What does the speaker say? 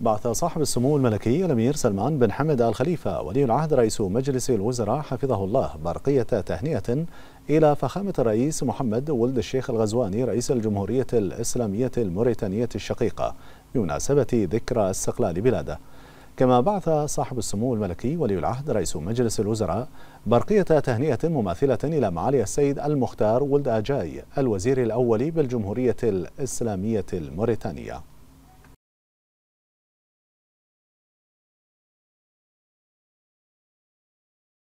بعث صاحب السمو الملكي الامير سلمان بن حمد ال خليفه ولي العهد رئيس مجلس الوزراء حفظه الله برقيه تهنئه الى فخامه الرئيس محمد ولد الشيخ الغزواني رئيس الجمهوريه الاسلاميه الموريتانيه الشقيقه بمناسبه ذكرى استقلال بلاده. كما بعث صاحب السمو الملكي ولي العهد رئيس مجلس الوزراء برقية تهنئة مماثلة إلى معالي السيد المختار ولد أجاي الوزير الأول بالجمهورية الإسلامية الموريتانية